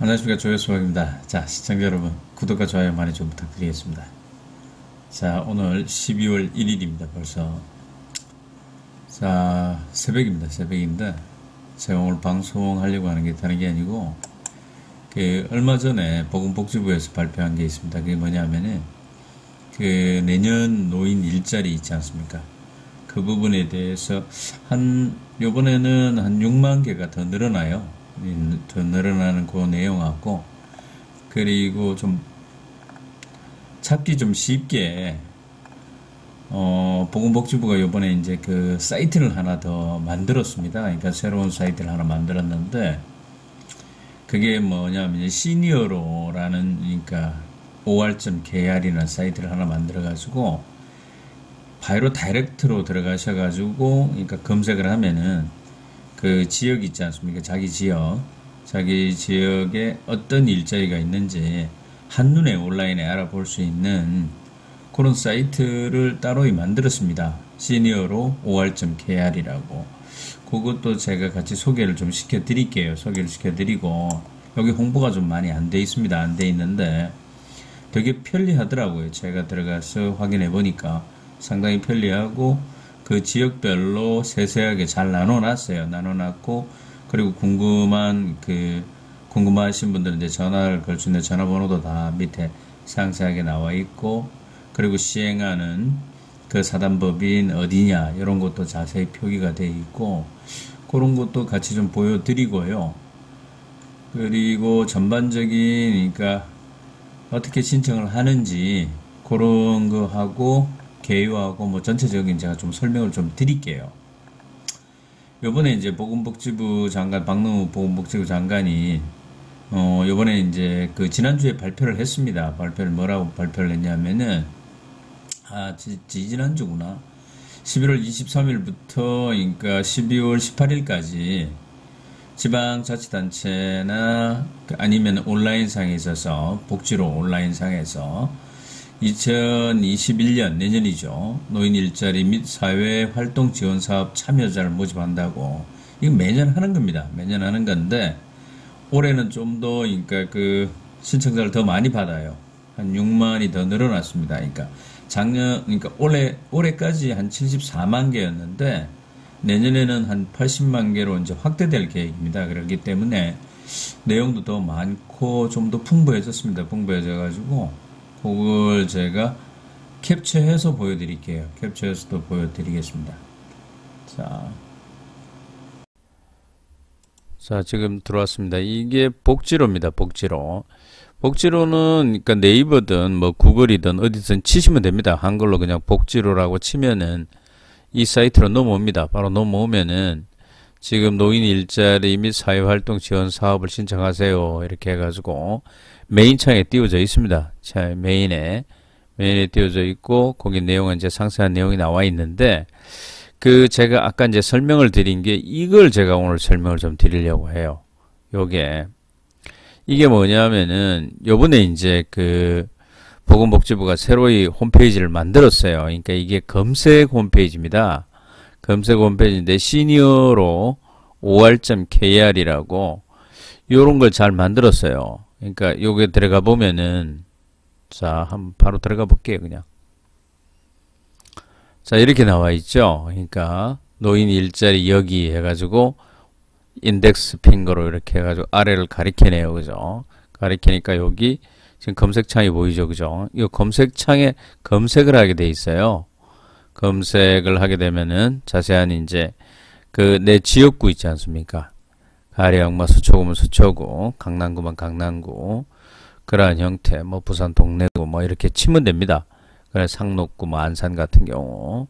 안녕하십니까 조회수박입니다. 자 시청자 여러분 구독과 좋아요 많이 좀 부탁드리겠습니다. 자 오늘 12월 1일입니다 벌써 자 새벽입니다 새벽인데 제가 오늘 방송하려고 하는 게 다른 게 아니고 그 얼마 전에 보건복지부에서 발표한 게 있습니다. 그게 뭐냐면은 그 내년 노인 일자리 있지 않습니까? 그 부분에 대해서 한 요번에는 한 6만 개가 더 늘어나요. 더 늘어나는 그 내용하고 그리고 좀 찾기 좀 쉽게 어, 보건복지부가 요번에 이제 그 사이트를 하나 더 만들었습니다. 그러니까 새로운 사이트를 하나 만들었는데 그게 뭐냐면 시니어로라는 그러니까 or.kr이라는 사이트를 하나 만들어 가지고 바로 이 다이렉트로 들어가셔 가지고 그러니까 검색을 하면은 그 지역 있지 않습니까? 자기 지역 자기 지역에 어떤 일자리가 있는지 한눈에 온라인에 알아볼 수 있는 그런 사이트를 따로 만들었습니다. 시니어로 오알점 k r 이라고 그것도 제가 같이 소개를 좀 시켜드릴게요. 소개를 시켜드리고 여기 홍보가 좀 많이 안 돼 있습니다. 안 돼 있는데 되게 편리하더라고요. 제가 들어가서 확인해 보니까 상당히 편리하고 그 지역별로 세세하게 잘 나눠놨어요. 나눠놨고 그리고 궁금한 그 궁금하신 분들은 이제 전화를 걸 수 있는 전화번호도 다 밑에 상세하게 나와 있고 그리고 시행하는 그 사단법인 어디냐 이런 것도 자세히 표기가 되어 있고 그런 것도 같이 좀 보여드리고요. 그리고 전반적인 그러니까 어떻게 신청을 하는지 그런 거 하고 개요하고 뭐 전체적인 제가 좀 설명을 좀 드릴게요. 요번에 이제 보건복지부 장관 박능우 보건복지부 장관이 어 요번에 이제 그 지난주에 발표를 했습니다. 발표를 뭐라고 발표를 했냐면은 아, 지, 지난주구나. 11월 23일부터 그러니까 12월 18일까지 지방자치단체나 아니면 온라인상에 있어서 복지로 온라인상에서 2021년 내년이죠. 노인 일자리 및 사회 활동 지원 사업 참여자를 모집한다고 이거 매년 하는 겁니다. 매년 하는 건데 올해는 좀 더 그러니까 그 신청자를 더 많이 받아요. 한 6만이 더 늘어났습니다. 그러니까 작년 그러니까 올해 올해까지 한 74만 개였는데 내년에는 한 80만 개로 이제 확대될 계획입니다. 그렇기 때문에 내용도 더 많고 좀 더 풍부해졌습니다. 풍부해져 가지고 그걸 제가 캡처해서 보여드릴게요. 캡처해서도 보여드리겠습니다. 자. 자, 지금 들어왔습니다. 이게 복지로입니다. 복지로. 복지로는 그러니까 네이버든 뭐 구글이든 어디든 치시면 됩니다. 한글로 그냥 복지로라고 치면은 이 사이트로 넘어옵니다. 바로 넘어오면은 지금 노인 일자리 및 사회활동 지원 사업을 신청하세요. 이렇게 해가지고 메인 창에 띄워져 있습니다. 자, 메인에 메인에 띄워져 있고 거기 내용은 이제 상세한 내용이 나와 있는데 그 제가 아까 이제 설명을 드린 게 이걸 제가 오늘 설명을 좀 드리려고 해요. 요게 이게 뭐냐면은 요번에 이제 그 보건복지부가 새로이 홈페이지를 만들었어요. 그러니까 이게 검색 홈페이지입니다. 검색 홈페이지인데 시니어로 or.kr이라고 요런 걸 잘 만들었어요. 그러니까 요게 들어가 보면은 자, 한번 바로 들어가 볼게요, 그냥. 자, 이렇게 나와 있죠. 그러니까 노인 일자리 여기 해 가지고 인덱스 핑거로 이렇게 해가지고 아래를 가리키네요 그죠? 가리키니까 여기 지금 검색창이 보이죠. 그죠? 이 검색창에 검색을 하게 돼 있어요. 검색을 하게 되면은 자세한 이제 그 내 지역구 있지 않습니까? 가령마 수초구면 서초구, 강남구만 강남구 그러한 형태, 뭐 부산 동래구 뭐 이렇게 치면 됩니다. 그래 상록구, 뭐 안산 같은 경우,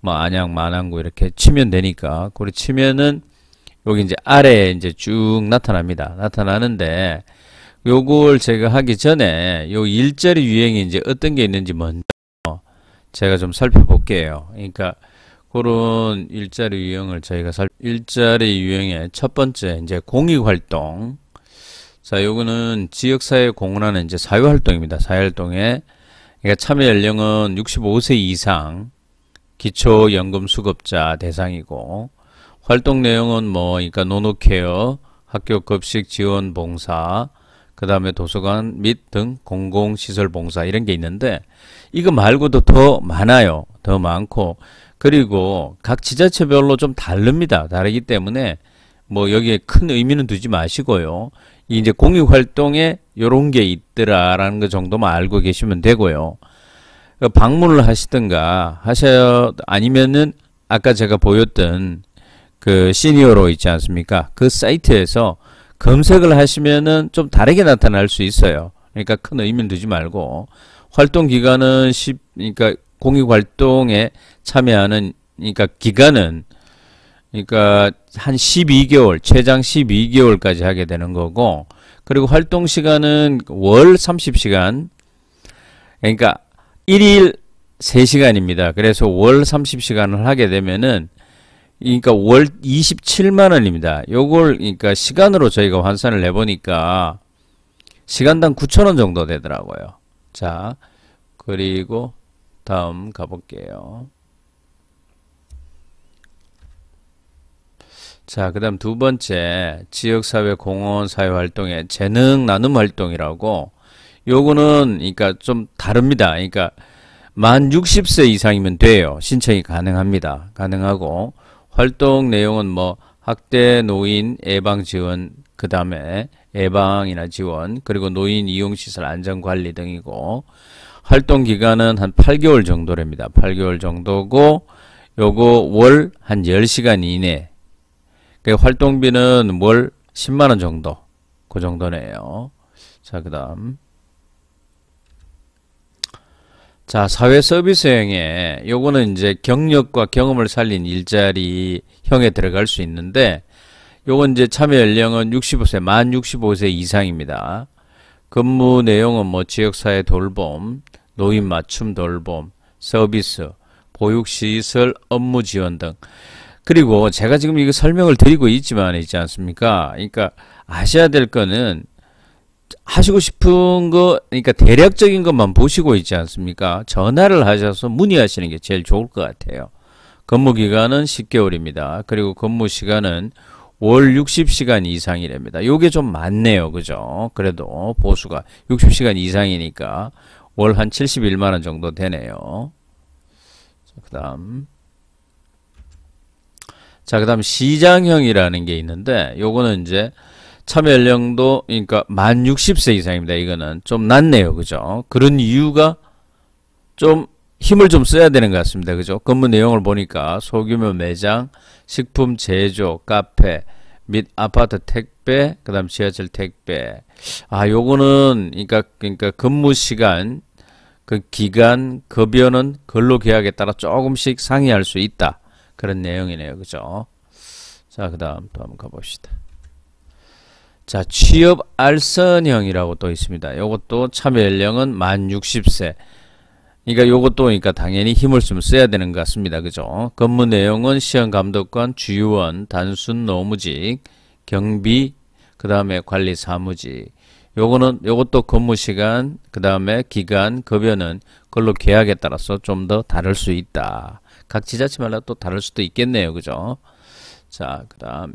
뭐 안양, 만안구 이렇게 치면 되니까 그리 치면은 여기 이제 아래에 이제 쭉 나타납니다. 나타나는데 요걸 제가 하기 전에 요 일자리 유행이 이제 어떤 게 있는지 먼저 제가 좀 살펴볼게요. 그러니까 그런 일자리 유형을 저희가 살 일자리 유형의 첫 번째 이제 공익 활동. 자, 요거는 지역사회 공헌하는 이제 사회 활동입니다. 사회 활동에 그러니까 참여 연령은 65세 이상 기초연금 수급자 대상이고 활동 내용은 뭐 그러니까 노노케어, 학교 급식 지원 봉사, 그 다음에 도서관 및 등 공공시설 봉사 이런 게 있는데 이거 말고도 더 많아요. 더 많고 그리고 각 지자체별로 좀 다릅니다. 다르기 때문에 뭐 여기에 큰 의미는 두지 마시고요. 이제 공익 활동에 요런 게 있더라라는 것 정도만 알고 계시면 되고요. 그 방문을 하시든가 하셔 아니면은 아까 제가 보였던 그 시니어로 있지 않습니까? 그 사이트에서 검색을 하시면은 좀 다르게 나타날 수 있어요. 그러니까 큰의미는 두지 말고 활동 기간은 10 그러니까 공익 활동에 참여하는 그러니까 기간은 그러니까 한 12개월, 최장 12개월까지 하게 되는 거고 그리고 활동 시간은 월 30시간 그러니까 1일 3시간입니다. 그래서 월 30시간을 하게 되면은 그러니까 월 27만 원입니다. 요걸 그러니까 시간으로 저희가 환산을 해 보니까 시간당 9 0원 정도 되더라고요. 자, 그리고 다음 가볼게요. 자, 그 다음 두 번째, 지역사회 공헌 사회 활동의 재능 나눔 활동이라고, 요거는, 그니까 좀 다릅니다. 그니까, 만 60세 이상이면 돼요. 신청이 가능합니다. 가능하고, 활동 내용은 뭐 학대 노인 예방 지원 그 다음에 예방이나 지원 그리고 노인 이용시설 안전관리 등이고 활동 기간은 한 8개월 정도랍니다. 8개월 정도고 요거 월 한 10시간 이내 그 활동비는 월 10만원 정도 그 정도네요. 자그 다음 자, 사회 서비스 형에 요거는 이제 경력과 경험을 살린 일자리 형에 들어갈 수 있는데 요건 이제 참여 연령은 65세, 만 65세 이상입니다. 근무 내용은 뭐 지역사회 돌봄, 노인 맞춤 돌봄, 서비스, 보육시설 업무 지원 등. 그리고 제가 지금 이거 설명을 드리고 있지만 있지 않습니까? 그러니까 아셔야 될 거는 하시고 싶은 거, 그러니까 대략적인 것만 보시고 있지 않습니까? 전화를 하셔서 문의하시는 게 제일 좋을 것 같아요. 근무 기간은 10개월입니다. 그리고 근무 시간은 월 60시간 이상이랍니다. 요게 좀 많네요. 그죠? 그래도 보수가 60시간 이상이니까 월 한 71만원 정도 되네요. 그 다음. 자, 그 다음 시장형이라는 게 있는데 요거는 이제 참여 연령도 그러니까 만 60세 이상입니다. 이거는 좀 낮네요. 그죠? 그런 이유가 좀 힘을 좀 써야 되는 것 같습니다. 그죠? 근무 내용을 보니까 소규모 매장, 식품 제조, 카페 및 아파트 택배, 그다음 지하철 택배. 아, 요거는 그러니까 그러니까 근무 시간 그 기간 급여는 근로 계약에 따라 조금씩 상이할 수 있다. 그런 내용이네요. 그죠? 자, 그다음 또 한번 가 봅시다. 자, 취업 알선형이라고 또 있습니다. 요것도 참여 연령은 만 60세. 그러니까 요것도 그러니까 당연히 힘을 좀 써야 되는 것 같습니다. 그죠? 근무 내용은 시험 감독관, 주요원, 단순 노무직, 경비, 그다음에 관리 사무직. 요거는 요것도 근무 시간, 그다음에 기간, 급여는 근로 계약에 따라서 좀 더 다를 수 있다. 각 지자체마다 또 다를 수도 있겠네요. 그죠? 자, 그다음에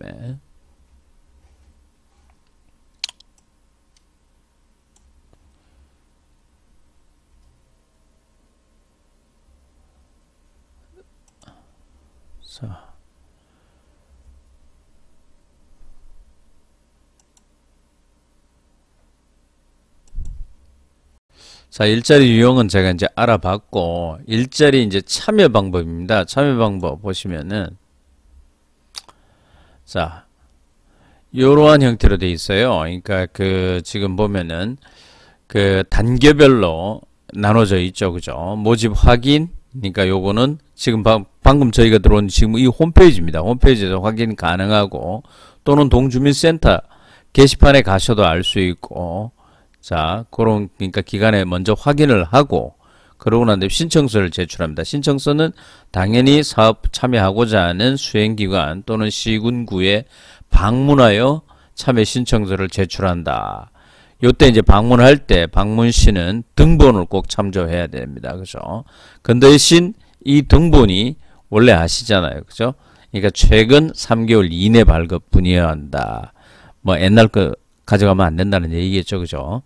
자, 일자리 유형은 제가 이제 알아봤고, 일자리 이제 참여 방법입니다. 참여 방법 보시면은, 자, 요러한 형태로 되어 있어요. 그러니까 그, 지금 보면은, 그 단계별로 나눠져 있죠. 그죠? 모집 확인, 그러니까 요거는 지금 방, 방금 저희가 들어온 지금 이 홈페이지입니다. 홈페이지에서 확인 가능하고, 또는 동주민센터 게시판에 가셔도 알 수 있고, 자, 그런 그러니까 기간에 먼저 확인을 하고 그러고 난 다음에 신청서를 제출합니다. 신청서는 당연히 사업 참여하고자 하는 수행기관 또는 시군구에 방문하여 참여 신청서를 제출한다. 요때 이제 방문할 때 방문 시는 등본을 꼭 참조해야 됩니다. 그죠? 근데 신이 등본이 원래 아시잖아요. 그죠? 그러니까 최근 3개월 이내 발급 뿐이어야 한다. 뭐 옛날 거 가져가면 안 된다는 얘기겠죠. 그죠?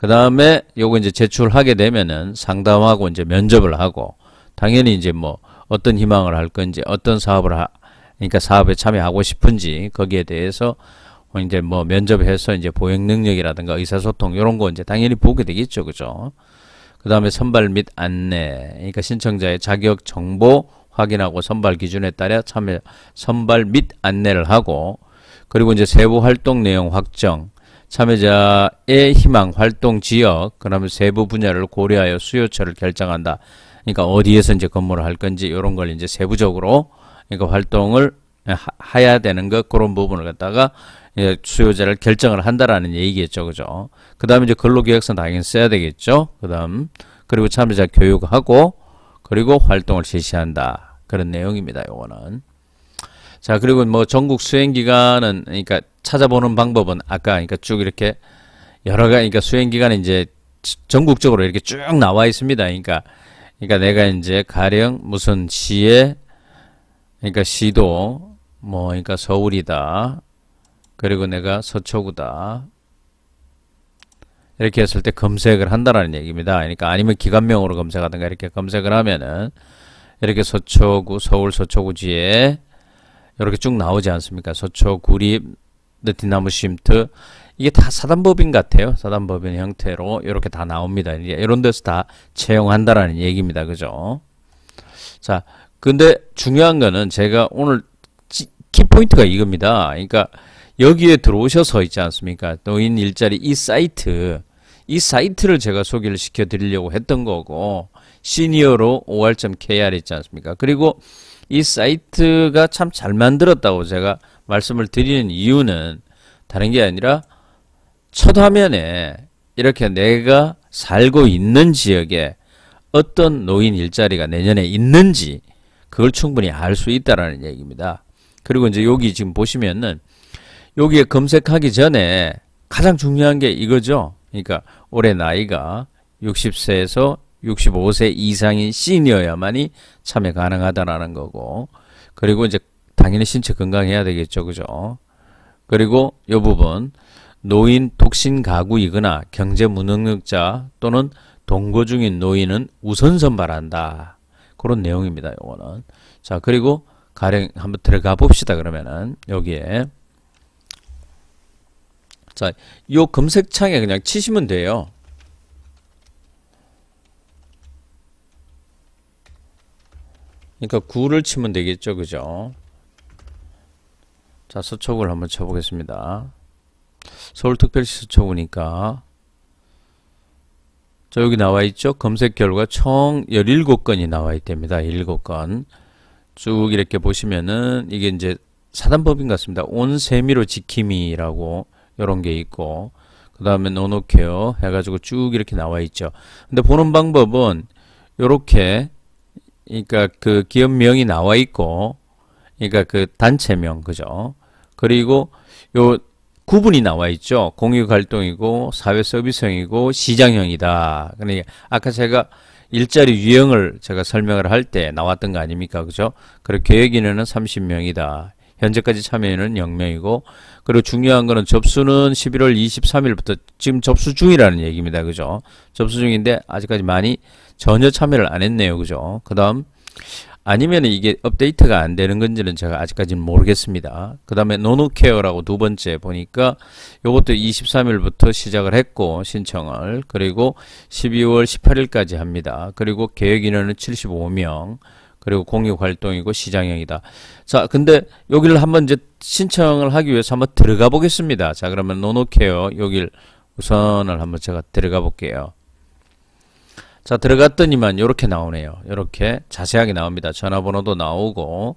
그 다음에 요거 이제 제출하게 되면은 상담하고 이제 면접을 하고 당연히 이제 뭐 어떤 희망을 할 건지 어떤 사업을 하, 그러니까 사업에 참여하고 싶은지 거기에 대해서 이제 뭐 면접해서 이제 보행 능력이라든가 의사소통 요런거 이제 당연히 보게 되겠죠, 그죠? 그 다음에 선발 및 안내, 그러니까 신청자의 자격 정보 확인하고 선발 기준에 따라 참여 선발 및 안내를 하고 그리고 이제 세부 활동 내용 확정, 참여자의 희망, 활동 지역, 그 다음에 세부 분야를 고려하여 수요처를 결정한다. 그러니까 어디에서 이제 근무를 할 건지 이런 걸 이제 세부적으로 그러니까 활동을 하, 해야 되는 것 그런 부분을 갖다가 예, 수요자를 결정을 한다라는 얘기겠죠, 그죠? 그 다음에 이제 근로계획서 당연히 써야 되겠죠. 그 다음 그리고 참여자 교육하고 그리고 활동을 실시한다 그런 내용입니다. 요거는 자 그리고 뭐 전국 수행기간은 그러니까 찾아보는 방법은 아까 그러니까 쭉 이렇게 여러 가지 그러니까 수행 기간에 이제 전국적으로 이렇게 쭉 나와 있습니다. 그러니까 그러니까 내가 이제 가령 무슨 시에 그러니까 시도 뭐 그러니까 서울이다. 그리고 내가 서초구다. 이렇게 했을 때 검색을 한다라는 얘기입니다. 그러니까 아니면 기관명으로 검색하든가 이렇게 검색을 하면은 이렇게 서초구 서울 서초구지에 이렇게 쭉 나오지 않습니까? 서초구립 느티나무 네, 심트 이게 다 사단법인 같아요. 사단법인 형태로 이렇게 다 나옵니다. 이런 데서 다 채용한다라는 얘기입니다. 그죠? 자, 근데 중요한 거는 제가 오늘 키포인트가 이겁니다. 그러니까 여기에 들어오셔서 있지 않습니까? 노인 일자리 이 사이트 이 사이트를 제가 소개를 시켜 드리려고 했던 거고 시니어로 or.kr 있지 않습니까? 그리고 이 사이트가 참 잘 만들었다고 제가 말씀을 드리는 이유는 다른 게 아니라 첫 화면에 이렇게 내가 살고 있는 지역에 어떤 노인 일자리가 내년에 있는지 그걸 충분히 알 수 있다라는 얘기입니다. 그리고 이제 여기 지금 보시면은 여기에 검색하기 전에 가장 중요한 게 이거죠. 그러니까 올해 나이가 60세에서 65세 이상인 시니어야만이 참여 가능하다라는 거고 그리고 이제 당연히 신체 건강해야 되겠죠. 그죠? 그리고 이 부분 노인, 독신 가구이거나 경제 무능력자 또는 동거 중인 노인은 우선 선발한다. 그런 내용입니다. 요거는. 자, 그리고 가령 한번 들어가 봅시다. 그러면은 여기에 자, 요 검색창에 그냥 치시면 돼요. 그러니까 구를 치면 되겠죠. 그죠? 자, 서초구를 한번 쳐보겠습니다. 서울특별시 서초구니까 자, 여기 나와 있죠? 검색 결과 총 17건이 나와 있답니다. 17건. 쭉 이렇게 보시면은 이게 이제 사단법인 같습니다. 온 세미로 지킴이라고 요런게 있고 그 다음에 노노케어 해가지고 쭉 이렇게 나와 있죠. 근데 보는 방법은 요렇게 그러니까 그 기업명이 나와 있고 그러니까 그 단체명 그죠? 그리고 요 구분이 나와 있죠. 공유활동이고 사회서비스형이고 시장형이다. 그러니까 아까 제가 일자리 유형을 제가 설명을 할 때 나왔던 거 아닙니까? 그죠? 그리고 계획인원은 30명이다. 현재까지 참여인은 0명이고 그리고 중요한 거는 접수는 11월 23일부터 지금 접수 중이라는 얘기입니다. 그죠? 접수 중인데 아직까지 많이 전혀 참여를 안 했네요. 그죠? 그다음 아니면 이게 업데이트가 안 되는 건지는 제가 아직까지는 모르겠습니다. 그 다음에 노노케어라고 두 번째 보니까 이것도 23일부터 시작을 했고 신청을 그리고 12월 18일까지 합니다. 그리고 계획인원은 75명 그리고 공유활동이고 시장형이다. 자 근데 여기를 한번 이제 신청을 하기 위해서 한번 들어가 보겠습니다. 자 그러면 노노케어 여길 우선을 한번 제가 들어가 볼게요. 자 들어갔더니만 이렇게 나오네요. 이렇게 자세하게 나옵니다. 전화번호도 나오고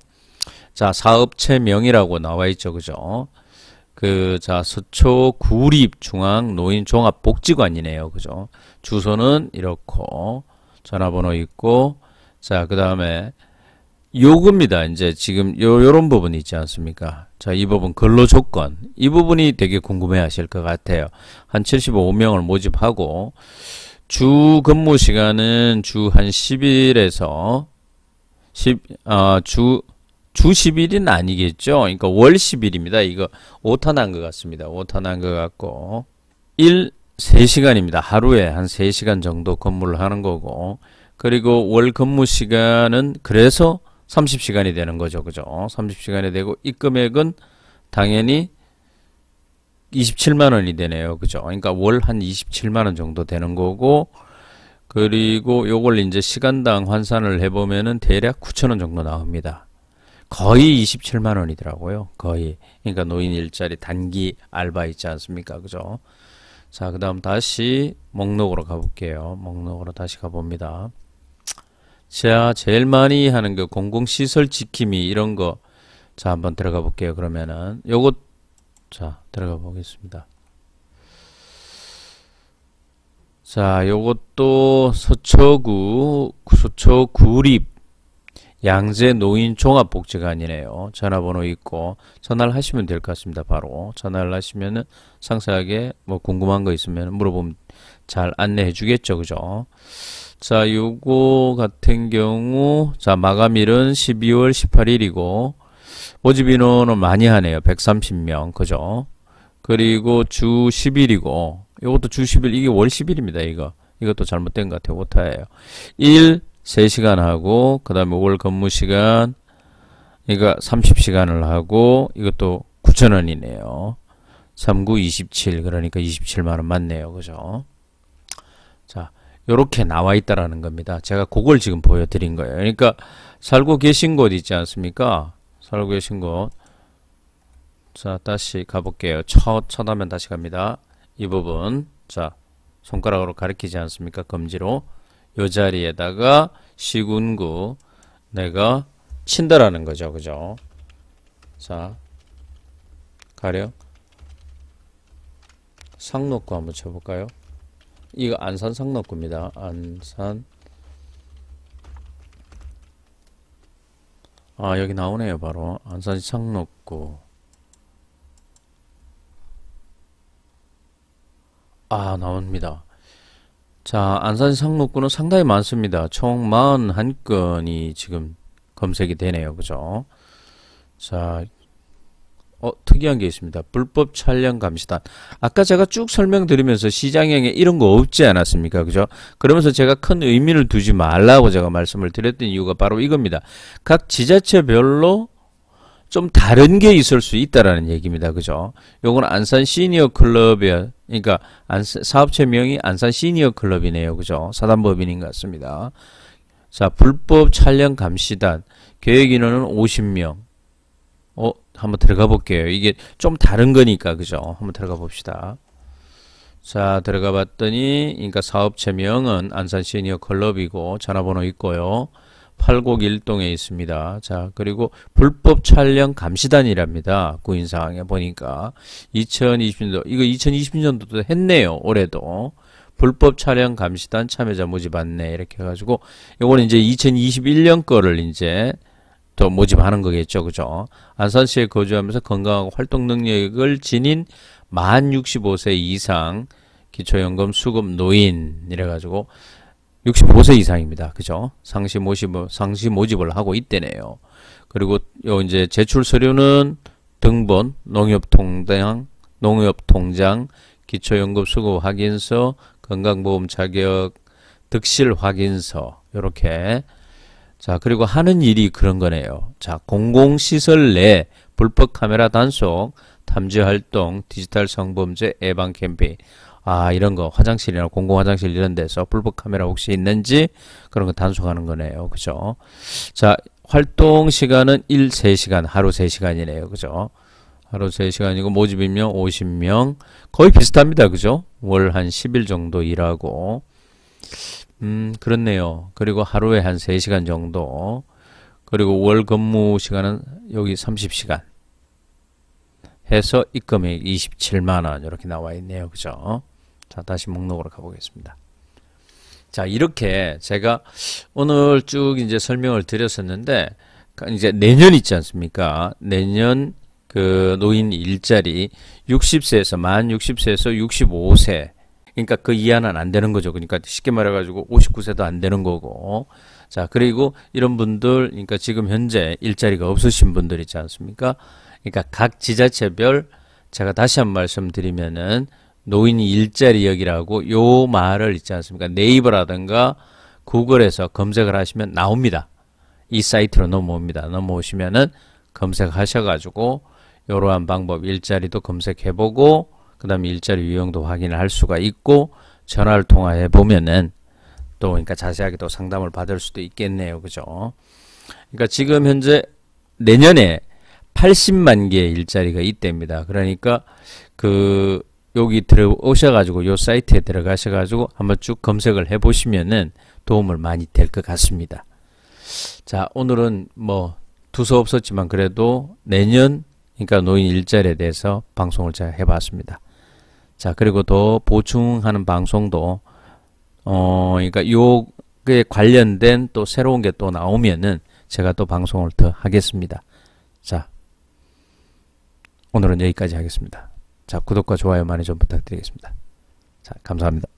자 사업체명이라고 나와 있죠, 그죠? 그자 서초 구립 중앙 노인 종합 복지관이네요, 그죠? 주소는 이렇고 전화번호 있고 자 그 다음에 요겁니다. 이제 지금 요, 요런 부분이 있지 않습니까? 자, 이 부분 근로 조건. 이 부분이 되게 궁금해 하실 것 같아요. 한 75명을 모집하고, 주 근무 시간은 주 한 10일에서 10, 아, 주, 주 10일은 아니겠죠? 그러니까 월 10일입니다. 이거 오타난 것 같습니다. 오타난 것 같고. 1, 3시간입니다. 하루에 한 3시간 정도 근무를 하는 거고. 그리고 월 근무 시간은 그래서 30시간이 되는 거죠. 그죠? 30시간이 되고 이 금액은 당연히 27만 원이 되네요. 그죠? 그러니까 월 한 27만 원 정도 되는 거고 그리고 요걸 이제 시간당 환산을 해 보면은 대략 9천 원 정도 나옵니다. 거의 27만 원이더라고요. 거의. 그러니까 노인 일자리 단기 알바 있지 않습니까? 그죠? 자, 그다음 다시 목록으로 가 볼게요. 목록으로 다시 가 봅니다. 자, 제일 많이 하는 게 그 공공시설 지킴이 이런 거. 자, 한번 들어가 볼게요. 그러면은 요것 자, 들어가 보겠습니다. 자, 요것도 서초구, 서초구립 양재 노인 종합복지관이네요. 전화번호 있고 전화를 하시면 될 것 같습니다. 바로 전화를 하시면은 상세하게 뭐 궁금한 거 있으면 물어보면 잘 안내해 주겠죠. 그죠? 자, 요거 같은 경우 자, 마감일은 12월 18일이고 모집 인원은 많이 하네요. 130명. 그죠? 그리고 주 10일이고 이것도 주 10일 이게 월 10일입니다. 이거. 이것도 잘못된 것 같아요. 오타예요. 1 3시간 하고 그 다음에 월 근무 시간 그러니까 30시간을 하고 이것도 9천원이네요 39, 27 그러니까 27만원 맞네요. 그죠? 자, 요렇게 나와 있다라는 겁니다. 제가 그걸 지금 보여드린 거예요. 그러니까 살고 계신 곳 있지 않습니까? 살고 계신 곳. 자, 다시 가볼게요. 첫, 첫 화면 다시 갑니다. 이 부분. 자, 손가락으로 가리키지 않습니까? 검지로. 요 자리에다가 시군구 내가 친다라는 거죠. 그죠? 자, 가려 상록구 한번 쳐볼까요? 이거 안산 상록구입니다. 안산 아 여기 나오네요 바로 안산시 창록구 아 나옵니다 자 안산시 상록구는 상당히 많습니다 총 41건이 지금 검색이 되네요 그죠 자 어, 특이한 게 있습니다. 불법 촬영 감시단. 아까 제가 쭉 설명드리면서 시장형에 이런 거 없지 않았습니까? 그죠? 그러면서 제가 큰 의미를 두지 말라고 제가 말씀을 드렸던 이유가 바로 이겁니다. 각 지자체별로 좀 다른 게 있을 수 있다라는 얘기입니다. 그죠? 요건 안산 시니어 클럽이야. 그러니까 안산, 사업체 명이 안산 시니어 클럽이네요. 그죠? 사단법인인 것 같습니다. 자, 불법 촬영 감시단 계획 인원은 50명. 한번 들어가 볼게요. 이게 좀 다른 거니까 그죠? 한번 들어가 봅시다. 자 들어가 봤더니 그러니까 사업체명은 안산 시니어 클럽이고 전화번호 있고요. 팔곡 1동에 있습니다. 자 그리고 불법 촬영 감시단이랍니다. 구인사항에 보니까 2020년도 이거 2020년도도 했네요. 올해도 불법 촬영 감시단 참여자 모집 안내 이렇게 해가지고 요거는 이제 2021년 거를 이제 또 모집하는 거겠죠. 그죠? 안산시에 거주하면서 건강하고 활동 능력을 지닌 만 65세 이상 기초연금 수급 노인 이래가지고 65세 이상입니다. 그죠? 상시 모집, 상시 모집을 하고 있대네요. 그리고 요 이제 제출 서류는 등본, 농협통장, 농협통장, 기초연금 수급 확인서, 건강보험 자격, 득실 확인서, 요렇게 자, 그리고 하는 일이 그런 거네요. 자, 공공시설 내 불법 카메라 단속, 탐지 활동, 디지털 성범죄 예방 캠페인. 아, 이런 거 화장실이나 공공 화장실 이런 데서 불법 카메라 혹시 있는지 그런 거 단속하는 거네요. 그죠? 자, 활동 시간은 1, 3시간, 하루 3시간이네요. 그죠? 하루 3시간이고 모집 인명 50명 거의 비슷합니다. 그죠? 월 한 10일 정도 일하고 음, 그렇네요. 그리고 하루에 한 3시간 정도. 그리고 월 근무 시간은 여기 30시간. 해서 입금액 27만원 이렇게 나와 있네요. 그죠? 자, 다시 목록으로 가보겠습니다. 자, 이렇게 제가 오늘 쭉 이제 설명을 드렸었는데, 그 이제 내년 있지 않습니까? 내년 그 노인 일자리 60세에서 만 60세에서 65세 그러니까 그 이하는 안 되는 거죠. 그러니까 쉽게 말해가지고 59세도 안 되는 거고. 자, 그리고 이런 분들, 그러니까 지금 현재 일자리가 없으신 분들 있지 않습니까? 그러니까 각 지자체별 제가 다시 한 말씀 드리면은 노인 일자리역이라고 요 말을 있지 않습니까? 네이버라든가 구글에서 검색을 하시면 나옵니다. 이 사이트로 넘어옵니다. 넘어오시면은 검색하셔가지고 이러한 방법 일자리도 검색해보고 그 다음에 일자리 유형도 확인할 수가 있고 전화를 통화해 보면은 또 그러니까 자세하게 또 상담을 받을 수도 있겠네요. 그죠? 그러니까 지금 현재 내년에 80만 개의 일자리가 있답니다. 그러니까 그 여기 들어오셔가지고 요 사이트에 들어가셔가지고 한번 쭉 검색을 해보시면은 도움을 많이 될 것 같습니다. 자 오늘은 뭐 두서없었지만 그래도 내년 그러니까 노인 일자리에 대해서 방송을 잘 해봤습니다. 자, 그리고 더 보충하는 방송도 어, 그러니까 요게 관련된 또 새로운 게 또 나오면은 제가 또 방송을 더 하겠습니다. 자, 오늘은 여기까지 하겠습니다. 자, 구독과 좋아요 많이 좀 부탁드리겠습니다. 자, 감사합니다.